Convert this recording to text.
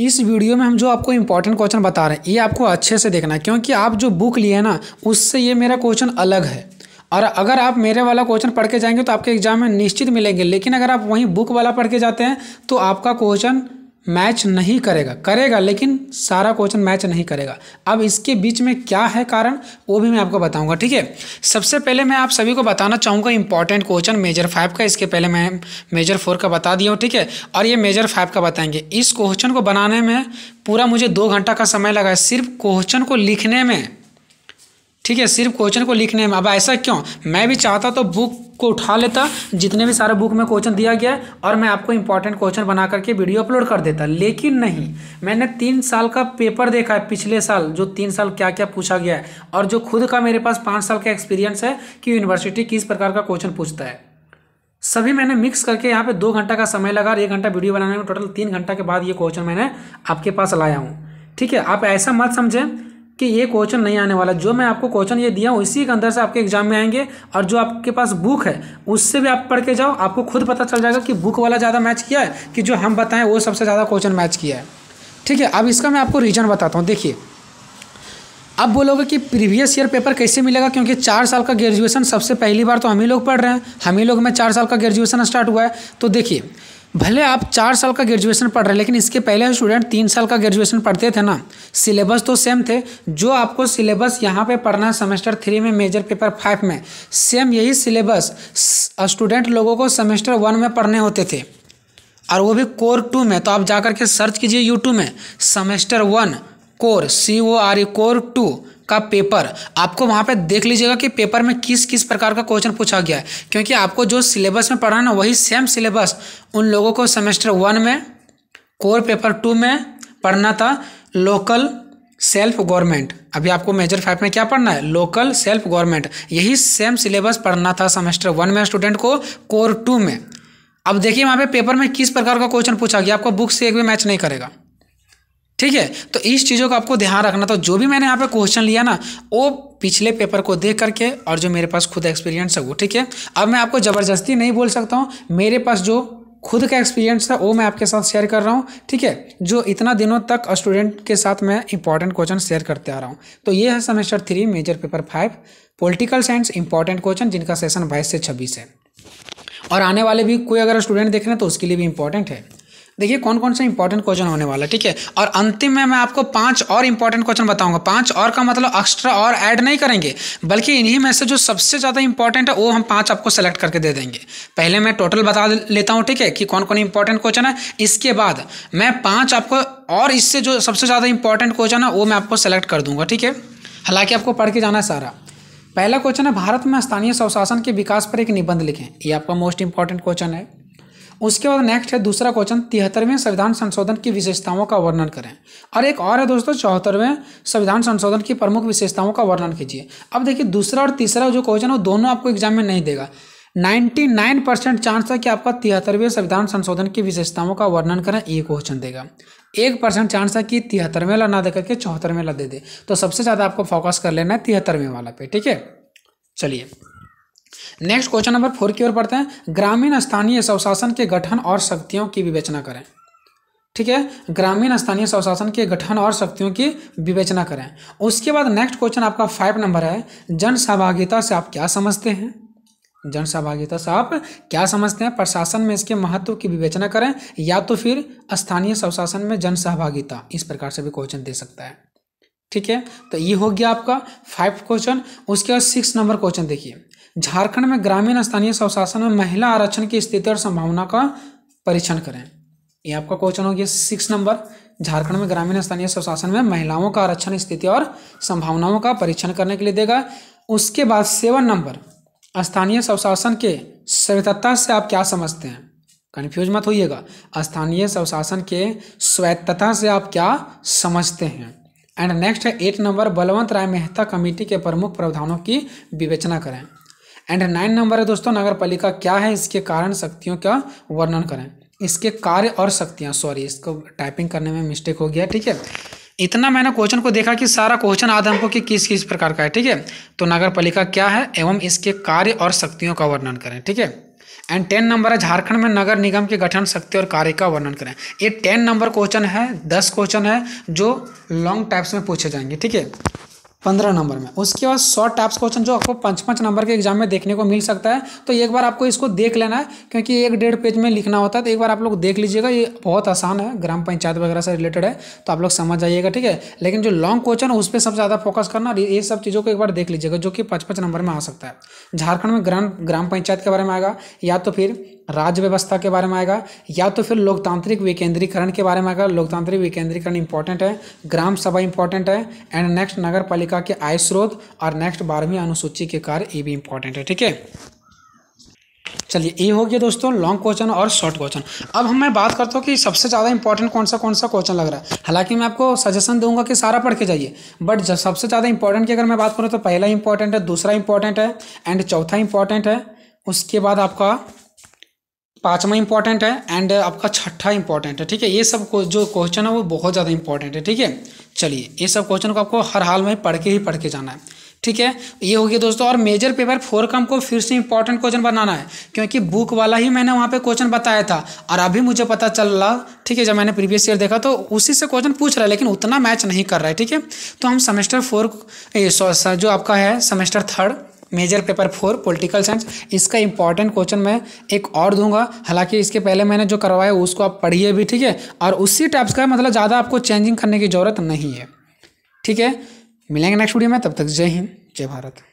इस वीडियो में हम जो आपको इम्पोर्टेंट क्वेश्चन बता रहे हैं ये आपको अच्छे से देखना है क्योंकि आप जो बुक लिए हैं ना उससे ये मेरा क्वेश्चन अलग है और अगर आप मेरे वाला क्वेश्चन पढ़ के जाएंगे तो आपके एग्जाम में निश्चित मिलेंगे लेकिन अगर आप वहीं बुक वाला पढ़ के जाते हैं तो आपका क्वेश्चन मैच नहीं करेगा करेगा लेकिन सारा क्वेश्चन मैच नहीं करेगा अब इसके बीच में क्या है कारण वो भी मैं आपको बताऊंगा ठीक है सबसे पहले मैं आप सभी को बताना चाहूँगा इंपॉर्टेंट क्वेश्चन मेजर फाइव का इसके पहले मैं मेजर फोर का बता दिया हूँ ठीक है और ये मेजर फाइव का बताएंगे इस क्वेश्चन को बनाने में पूरा मुझे दो घंटा का समय लगा सिर्फ क्वेश्चन को लिखने में ठीक है सिर्फ क्वेश्चन को लिखने में अब ऐसा क्यों मैं भी चाहता तो बुक को उठा लेता जितने भी सारे बुक में क्वेश्चन दिया गया है और मैं आपको इंपॉर्टेंट क्वेश्चन बना करके वीडियो अपलोड कर देता लेकिन नहीं मैंने तीन साल का पेपर देखा है पिछले साल जो तीन साल क्या क्या पूछा गया है और जो खुद का मेरे पास पाँच साल का एक्सपीरियंस है कि यूनिवर्सिटी किस प्रकार का क्वेश्चन पूछता है सभी मैंने मिक्स करके यहाँ पे दो घंटा का समय लगा और एक घंटा वीडियो बनाने में टोटल तीन घंटा के बाद ये क्वेश्चन मैंने आपके पास लाया हूँ ठीक है आप ऐसा मत समझें कि ये क्वेश्चन नहीं आने वाला जो मैं आपको क्वेश्चन ये दिया हूँ इसी के अंदर से आपके एग्जाम में आएंगे और जो आपके पास बुक है उससे भी आप पढ़ के जाओ आपको खुद पता चल जाएगा कि बुक वाला ज़्यादा मैच किया है कि जो हम बताएं वो सबसे ज़्यादा क्वेश्चन मैच किया है ठीक है अब इसका मैं आपको रीजन बताता हूँ देखिए अब बोलोगे कि प्रीवियस ईयर पेपर कैसे मिलेगा क्योंकि चार साल का ग्रेजुएशन सबसे पहली बार तो हम ही लोग पढ़ रहे हैं हम ही लोग में चार साल का ग्रेजुएशन स्टार्ट हुआ है तो देखिए भले आप चार साल का ग्रेजुएशन पढ़ रहे हैं लेकिन इसके पहले स्टूडेंट तीन साल का ग्रेजुएशन पढ़ते थे ना सिलेबस तो सेम थे जो आपको सिलेबस यहाँ पे पढ़ना है सेमेस्टर थ्री में मेजर पेपर फाइव में सेम यही सिलेबस स्टूडेंट लोगों को सेमेस्टर वन में पढ़ने होते थे और वो भी कोर टू में तो आप जा कर के सर्च कीजिए यूट्यूब में semester one core C O R E core two का पेपर आपको वहाँ पे देख लीजिएगा कि पेपर में किस किस प्रकार का क्वेश्चन पूछा गया है क्योंकि आपको जो सिलेबस में पढ़ा ना वही सेम सिलेबस उन लोगों को सेमेस्टर वन में कोर पेपर टू में पढ़ना था लोकल सेल्फ गवर्नमेंट अभी आपको मेजर फाइव में क्या पढ़ना है लोकल सेल्फ गवर्नमेंट यही सेम सिलेबस पढ़ना था सेमेस्टर वन में स्टूडेंट को कोर टू में अब देखिए वहाँ पे पेपर में किस प्रकार का क्वेश्चन पूछा गया आपको बुक से एक भी मैच नहीं करेगा ठीक है तो इस चीज़ों का आपको ध्यान रखना था तो जो भी मैंने यहाँ पे क्वेश्चन लिया ना वो पिछले पेपर को देख करके और जो मेरे पास खुद एक्सपीरियंस है वो ठीक है अब मैं आपको ज़बरदस्ती नहीं बोल सकता हूँ मेरे पास जो खुद का एक्सपीरियंस था वो मैं आपके साथ शेयर कर रहा हूँ ठीक है जो इतना दिनों तक स्टूडेंट के साथ मैं इंपॉर्टेंट क्वेश्चन शेयर करते आ रहा हूँ तो ये है semester three major paper five political science important question जिनका सेशन बाईस से छब्बीस है और आने वाले भी कोई अगर स्टूडेंट देख रहे हैं तो उसके लिए भी इंपॉर्टेंट है देखिए कौन कौन सा इंपॉर्टेंट क्वेश्चन होने वाला है ठीक है और अंतिम में मैं आपको पांच और इंपॉर्टेंट क्वेश्चन बताऊंगा पांच और का मतलब एक्स्ट्रा और ऐड नहीं करेंगे बल्कि इन्हीं में से जो सबसे ज़्यादा इंपॉर्टेंट है वो हम पाँच आपको सेलेक्ट करके दे देंगे पहले मैं टोटल बता लेता हूँ ठीक है कि कौन कौन इंपॉर्टेंट क्वेश्चन है इसके बाद मैं पाँच आपको और इससे जो सबसे ज़्यादा इंपॉर्टेंट क्वेश्चन है वो मैं आपको सेलेक्ट कर दूंगा ठीक है हालांकि आपको पढ़ के जाना है सारा पहला क्वेश्चन है भारत में स्थानीय स्वशासन के विकास पर एक निबंध लिखें ये आपका मोस्ट इंपॉर्टेंट क्वेश्चन है उसके बाद नेक्स्ट है दूसरा क्वेश्चन तिहत्तरवें संविधान संशोधन की विशेषताओं का वर्णन करें और एक और है दोस्तों चौहत्तरवें संविधान संशोधन की प्रमुख विशेषताओं का वर्णन कीजिए अब देखिए दूसरा और तीसरा जो क्वेश्चन है वो दोनों आपको एग्जाम में नहीं देगा 99 परसेंट चांस है कि आपका तिहत्तरवें संविधान संशोधन की विशेषताओं का वर्णन करें ये क्वेश्चन देगा एक परसेंट चांस है कि तिहत्तरवें वाला ना देकर के चौहत्तरवें वाला दे दे तो सबसे ज़्यादा आपको फोकस कर लेना है तिहत्तरवें वाला पे ठीक है चलिए नेक्स्ट क्वेश्चन नंबर फोर की ओर पढ़ते हैं ग्रामीण स्थानीय स्वशासन के गठन और शक्तियों की विवेचना करें ठीक है ग्रामीण स्थानीय स्वशासन के गठन और शक्तियों की विवेचना करें उसके बाद नेक्स्ट क्वेश्चन आपका फाइव नंबर है जन सहभागिता से आप क्या समझते हैं जन सहभागिता से आप क्या समझते हैं प्रशासन में इसके महत्व की विवेचना करें या तो फिर स्थानीय स्वशासन में जन सहभागिता इस प्रकार से भी क्वेश्चन दे सकता है ठीक है तो ये हो गया आपका फाइव क्वेश्चन उसके बाद सिक्स नंबर क्वेश्चन देखिए झारखंड में ग्रामीण स्थानीय स्वशासन में महिला आरक्षण की स्थिति और संभावना का परीक्षण करें ये आपका क्वेश्चन हो गया सिक्स नंबर झारखंड में ग्रामीण स्थानीय स्वशासन में महिलाओं का आरक्षण स्थिति और संभावनाओं का परीक्षण करने के लिए देगा उसके बाद सेवन नंबर स्थानीय स्वशासन के स्वतत्ता से आप क्या समझते हैं कन्फ्यूज मत होइएगा स्थानीय स्वशासन के स्वायत्तता से आप क्या समझते हैं एंड नेक्स्ट है eight number Balwant Rai Mehta committee के प्रमुख प्रावधानों की विवेचना करें एंड नाइन नंबर है दोस्तों नगर पालिका क्या है इसके कारण शक्तियों का वर्णन करें इसके कार्य और शक्तियाँ सॉरी इसको टाइपिंग करने में मिस्टेक हो गया ठीक है इतना मैंने क्वेश्चन को देखा कि सारा क्वेश्चन आधा हमको कि किस किस प्रकार का है ठीक है तो नगर पालिका क्या है एवं इसके कार्य और शक्तियों का वर्णन करें ठीक है एंड टेन नंबर है झारखंड में नगर निगम के गठन शक्ति और कार्य का वर्णन करें ये टेन नंबर क्वेश्चन है दस क्वेश्चन है जो लॉन्ग टाइप्स में पूछे जाएंगे ठीक है पंद्रह नंबर में उसके बाद शॉर्ट टाइप्स क्वेश्चन जो आपको पाँच पाँच नंबर के एग्जाम में देखने को मिल सकता है तो एक बार आपको इसको देख लेना है क्योंकि एक डेढ़ पेज में लिखना होता है तो एक बार आप लोग देख लीजिएगा ये बहुत आसान है ग्राम पंचायत वगैरह से रिलेटेड है तो आप लोग समझ जाइएगा ठीक है लेकिन जो लॉन्ग क्वेश्चन है उस पर सबसे ज़्यादा फोकस करना ये सब चीज़ों को एक बार देख लीजिएगा जो कि पाँच पाँच नंबर में आ सकता है झारखंड में ग्राम ग्राम पंचायत के बारे में आएगा या तो फिर राज्य व्यवस्था के बारे में आएगा या तो फिर लोकतांत्रिक विकेंद्रीकरण के बारे में आएगा लोकतांत्रिक विकेंद्रीकरण इंपॉर्टेंट है ग्राम सभा इंपॉर्टेंट है एंड नेक्स्ट नगर अमेरिका के आय स्रोत और नेक्स्ट बारहवीं अनुसूची के कार्य ये भी इंपॉर्टेंट है ठीक है चलिए ये हो गया दोस्तों लॉन्ग क्वेश्चन और शॉर्ट क्वेश्चन अब हम मैं बात करता हूँ कि सबसे ज़्यादा इंपॉर्टेंट कौन सा कौन सा क्वेश्चन लग रहा है हालांकि मैं आपको सजेशन दूंगा कि सारा पढ़ के जाइए बट जब सबसे ज़्यादा इंपॉर्टेंट की अगर मैं बात करूँ तो पहला इंपॉर्टेंट है दूसरा इंपॉर्टेंट है एंड चौथा इंपॉर्टेंट है उसके बाद आपका पाँचवा इंपॉर्टेंट है एंड आपका छठा इंपॉर्टेंट है ठीक है ये सब जो क्वेश्चन है वो बहुत ज़्यादा इंपॉर्टेंट है ठीक है चलिए ये सब क्वेश्चन को आपको हर हाल में पढ़ के ही पढ़ के जाना है ठीक है ये हो गया दोस्तों और मेजर पेपर फोर का हमको फिर से इंपॉर्टेंट क्वेश्चन बनाना है क्योंकि बुक वाला ही मैंने वहाँ पे क्वेश्चन बताया था और अभी मुझे पता चल रहा ठीक है जब मैंने प्रीवियस ईयर देखा तो उसी से क्वेश्चन पूछ रहा है लेकिन उतना मैच नहीं कर रहा है ठीक है तो हम सेमेस्टर फोर जो आपका है semester third major paper four political science इसका इंपॉर्टेंट क्वेश्चन मैं एक और दूंगा हालांकि इसके पहले मैंने जो करवाया उसको आप पढ़िए भी ठीक है और उसी टाइप्स का मतलब ज़्यादा आपको चेंजिंग करने की ज़रूरत नहीं है ठीक है मिलेंगे नेक्स्ट वीडियो में तब तक जय हिंद जय भारत